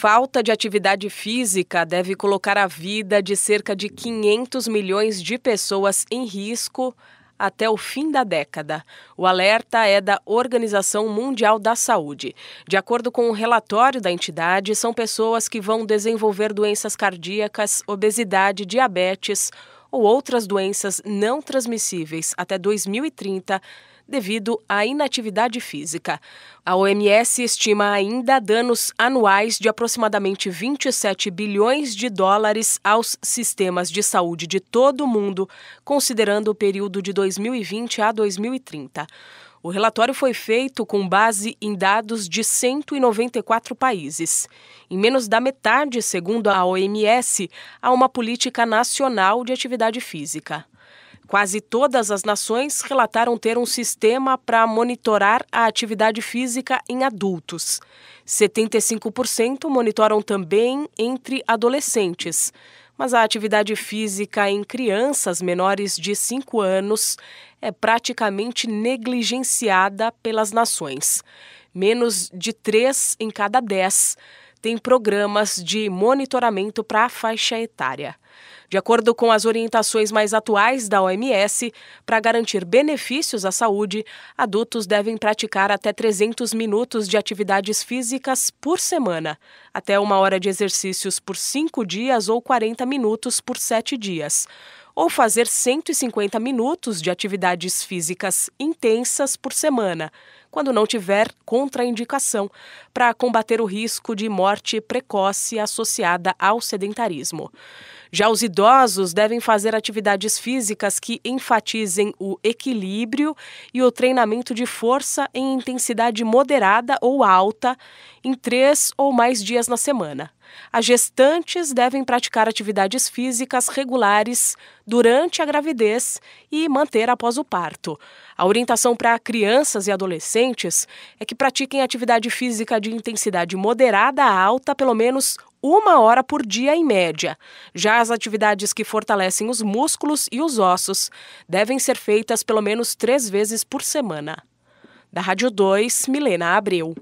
falta de atividade física deve colocar a vida de cerca de 500 milhões de pessoas em risco até o fim da década. O alerta é da Organização Mundial da Saúde. De acordo com o um relatório da entidade, são pessoas que vão desenvolver doenças cardíacas, obesidade, diabetes, ou outras doenças não transmissíveis até 2030 devido à inatividade física. A OMS estima ainda danos anuais de aproximadamente 27 bilhões de dólares aos sistemas de saúde de todo o mundo, considerando o período de 2020 a 2030. O relatório foi feito com base em dados de 194 países. Em menos da metade, segundo a OMS, há uma política nacional de atividade física. Quase todas as nações relataram ter um sistema para monitorar a atividade física em adultos. 75% monitoram também entre adolescentes mas a atividade física em crianças menores de 5 anos é praticamente negligenciada pelas nações. Menos de 3 em cada 10 tem programas de monitoramento para a faixa etária. De acordo com as orientações mais atuais da OMS, para garantir benefícios à saúde, adultos devem praticar até 300 minutos de atividades físicas por semana, até uma hora de exercícios por cinco dias ou 40 minutos por sete dias ou fazer 150 minutos de atividades físicas intensas por semana, quando não tiver contraindicação, para combater o risco de morte precoce associada ao sedentarismo. Já os idosos devem fazer atividades físicas que enfatizem o equilíbrio e o treinamento de força em intensidade moderada ou alta em três ou mais dias na semana. As gestantes devem praticar atividades físicas regulares durante a gravidez e manter após o parto. A orientação para crianças e adolescentes é que pratiquem atividade física de intensidade moderada a alta pelo menos uma hora por dia em média. Já as atividades que fortalecem os músculos e os ossos devem ser feitas pelo menos três vezes por semana. Da Rádio 2, Milena Abreu.